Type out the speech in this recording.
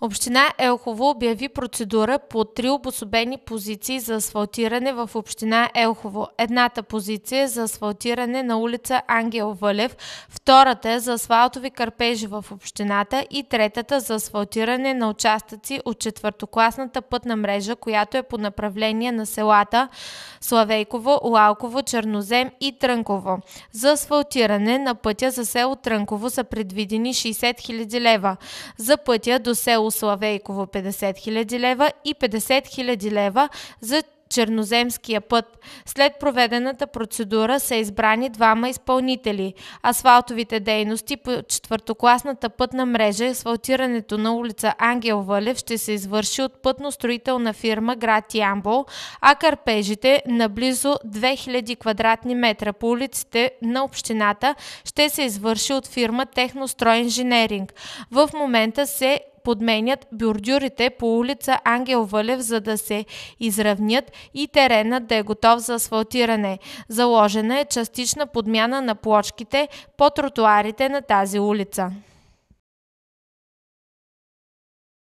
Община Елхово обяви процедура по три обособени позиции за асфалтиране в община Елхово. Едната позиция е за асфалтиране на улица Ангел Вълев, втората е за асфалтови карпежи в общината и третата за асфалтиране на участъци от четвъртокласната пътна мрежа, която е по направление на селата Славейково, Лалково, Чернозем и Трънково. За асфалтиране на пътя за село Трънково са предвидени 60 000 лева, за пътя до село Славейково 50 000 лева и 50 000 лева за черноземския път. След проведената процедура са избрани двама изпълнители. Асфалтовите дейности по четвъртокласната пътна мрежа и асфалтирането на улица Ангел Валев ще се извърши от пътно-строителна фирма град Ямбол, а карпежите на близо 2000 квадратни метра по улиците на общината ще се извърши от фирма Технострой инженеринг. В момента се подменят бюрдюрите по улица Ангел Вълев, за да се изравнят и теренът да е готов за асфалтиране. Заложена е частична подмяна на плочките по тротуарите на тази улица.